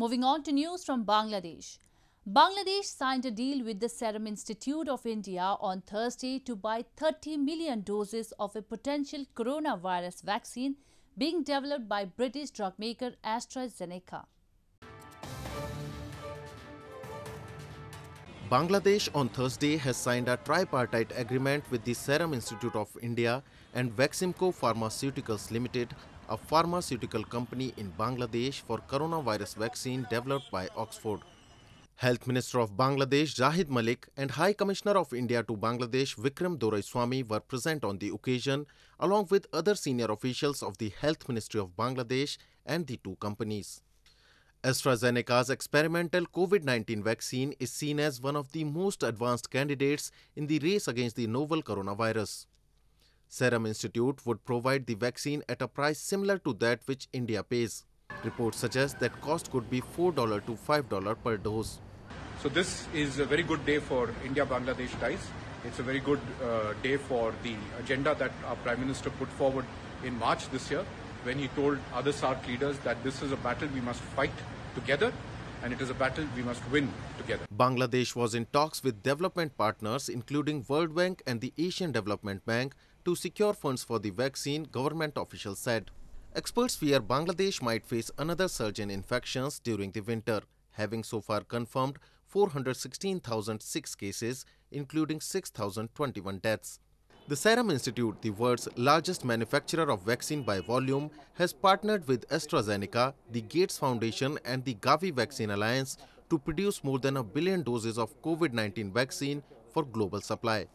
Moving on to news from Bangladesh. Bangladesh signed a deal with the Serum Institute of India on Thursday to buy 30 million doses of a potential coronavirus vaccine being developed by British drug maker AstraZeneca. Bangladesh on Thursday has signed a tripartite agreement with the Serum Institute of India and Vaximco Pharmaceuticals Limited a pharmaceutical company in Bangladesh for coronavirus vaccine developed by Oxford. Health Minister of Bangladesh Zahid Malik and High Commissioner of India to Bangladesh Vikram Doraiswamy were present on the occasion along with other senior officials of the Health Ministry of Bangladesh and the two companies. AstraZeneca's experimental COVID-19 vaccine is seen as one of the most advanced candidates in the race against the novel coronavirus. Serum Institute would provide the vaccine at a price similar to that which India pays. Reports suggest that cost could be $4 to $5 per dose. So this is a very good day for India-Bangladesh ties. It's a very good uh, day for the agenda that our Prime Minister put forward in March this year when he told other SARC leaders that this is a battle we must fight together and it is a battle we must win together. Bangladesh was in talks with development partners, including World Bank and the Asian Development Bank, to secure funds for the vaccine, government officials said. Experts fear Bangladesh might face another surge in infections during the winter, having so far confirmed 416,006 cases, including 6,021 deaths. The Serum Institute, the world's largest manufacturer of vaccine by volume, has partnered with AstraZeneca, the Gates Foundation and the Gavi Vaccine Alliance to produce more than a billion doses of COVID 19 vaccine for global supply.